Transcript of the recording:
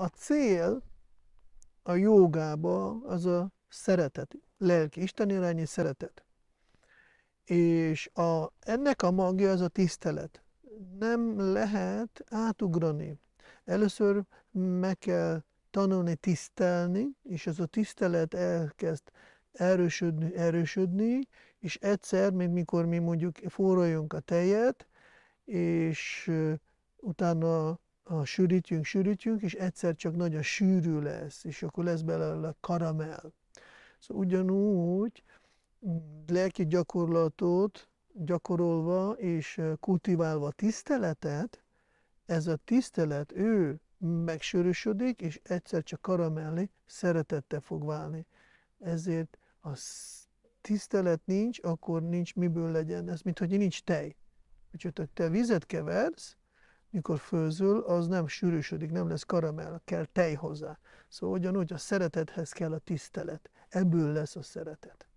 A cél a jogába az a szeretet, lelki, Isten irányi szeretet. És a, ennek a magja az a tisztelet. Nem lehet átugrani. Először meg kell tanulni tisztelni, és az a tisztelet elkezd erősödni, erősödni, és egyszer, mint mikor mi mondjuk forroljunk a tejet, és utána a sűrítjünk, sűrítjünk, és egyszer csak nagyon sűrű lesz, és akkor lesz belőle karamell. Szóval ugyanúgy mm, lelki gyakorlatot gyakorolva és kultiválva tiszteletet, ez a tisztelet, ő megsörösödik, és egyszer csak karamelli szeretette fog válni. Ezért a tisztelet nincs, akkor nincs miből legyen. Ez, mint hogy nincs tej. Úgyhogy te vizet keversz, mikor főzöl, az nem sűrűsödik, nem lesz karamell, kell tej hozzá. Szóval ugyanúgy a szeretethez kell a tisztelet, ebből lesz a szeretet.